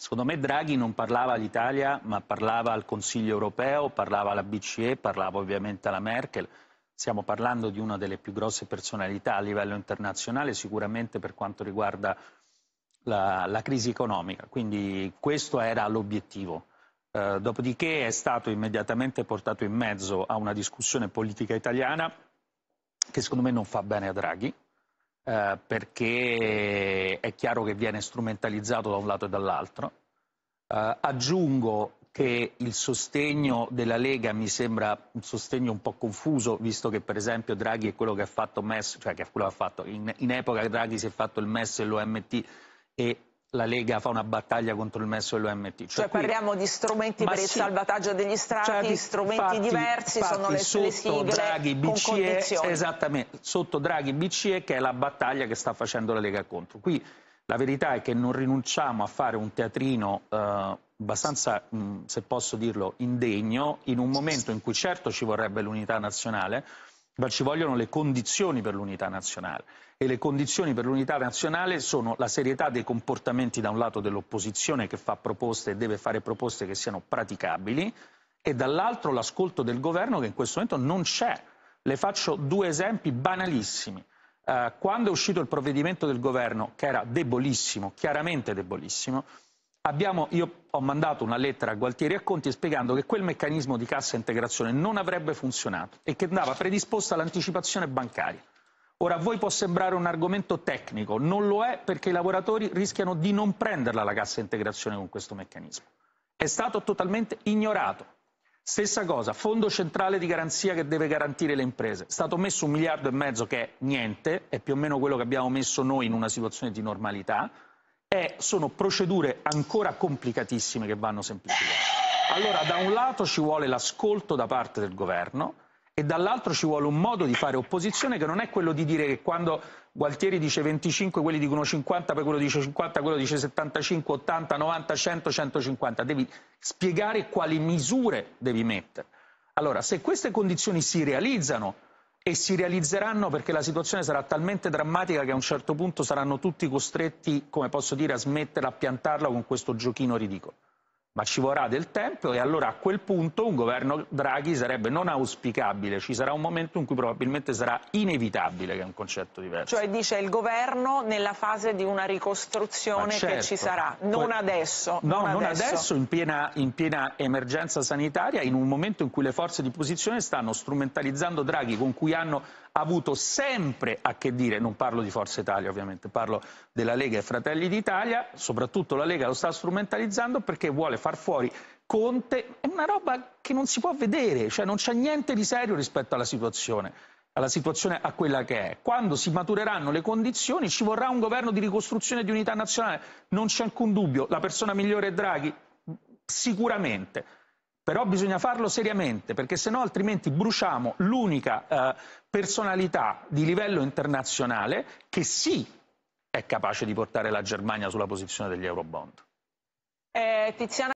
Secondo me Draghi non parlava all'Italia, ma parlava al Consiglio europeo, parlava alla BCE, parlava ovviamente alla Merkel. Stiamo parlando di una delle più grosse personalità a livello internazionale, sicuramente per quanto riguarda la, la crisi economica. Quindi questo era l'obiettivo. Eh, dopodiché è stato immediatamente portato in mezzo a una discussione politica italiana che secondo me non fa bene a Draghi, eh, perché è chiaro che viene strumentalizzato da un lato e dall'altro. Eh, aggiungo che il sostegno della Lega mi sembra un sostegno un po' confuso, visto che per esempio Draghi è quello che ha fatto MES, cioè che è quello che ha fatto, in, in epoca Draghi si è fatto il MES e l'OMT e la Lega fa una battaglia contro il MES e l'OMT. Cioè, cioè qui... parliamo di strumenti Ma per sì. il salvataggio degli strati, cioè, strumenti fatti, diversi, fatti sono le, le sigle Draghi, BCE, Esattamente, sotto Draghi BCE che è la battaglia che sta facendo la Lega contro. Qui la verità è che non rinunciamo a fare un teatrino eh, abbastanza, mh, se posso dirlo, indegno, in un momento in cui certo ci vorrebbe l'unità nazionale, ma ci vogliono le condizioni per l'unità nazionale e le condizioni per l'unità nazionale sono la serietà dei comportamenti da un lato dell'opposizione che fa proposte e deve fare proposte che siano praticabili e dall'altro l'ascolto del governo che in questo momento non c'è. Le faccio due esempi banalissimi. Eh, quando è uscito il provvedimento del governo, che era debolissimo, chiaramente debolissimo, Abbiamo, io ho mandato una lettera a Gualtieri e Conti spiegando che quel meccanismo di cassa integrazione non avrebbe funzionato e che andava predisposta all'anticipazione bancaria. Ora a voi può sembrare un argomento tecnico, non lo è perché i lavoratori rischiano di non prenderla la cassa integrazione con questo meccanismo. È stato totalmente ignorato. Stessa cosa, fondo centrale di garanzia che deve garantire le imprese. È stato messo un miliardo e mezzo che è niente, è più o meno quello che abbiamo messo noi in una situazione di normalità è, sono procedure ancora complicatissime che vanno semplificate. Allora, da un lato ci vuole l'ascolto da parte del governo e dall'altro ci vuole un modo di fare opposizione che non è quello di dire che quando Gualtieri dice 25, quelli dicono 50, poi quello dice 50, quello dice 75, 80, 90, 100, 150. Devi spiegare quali misure devi mettere. Allora, se queste condizioni si realizzano, e si realizzeranno perché la situazione sarà talmente drammatica che a un certo punto saranno tutti costretti, come posso dire, a smetterla, a piantarla con questo giochino ridicolo ma ci vorrà del tempo e allora a quel punto un governo Draghi sarebbe non auspicabile, ci sarà un momento in cui probabilmente sarà inevitabile, che è un concetto diverso. Cioè dice il governo nella fase di una ricostruzione certo, che ci certo. sarà, non adesso. No, non, non adesso, adesso in, piena, in, piena, emergenza sanitaria, in un momento in cui le forze di posizione stanno strumentalizzando Draghi con cui hanno avuto sempre a che dire, non parlo di Forza Italia ovviamente, parlo della Lega e Fratelli d'Italia, soprattutto la Lega lo sta strumentalizzando perché vuole far fuori Conte, è una roba che non si può vedere, cioè non c'è niente di serio rispetto alla situazione alla situazione a quella che è. Quando si matureranno le condizioni ci vorrà un governo di ricostruzione di unità nazionale, non c'è alcun dubbio, la persona migliore è Draghi, sicuramente. Però bisogna farlo seriamente, perché se no altrimenti bruciamo l'unica eh, personalità di livello internazionale che sì è capace di portare la Germania sulla posizione degli Eurobond. Eh, Tiziana...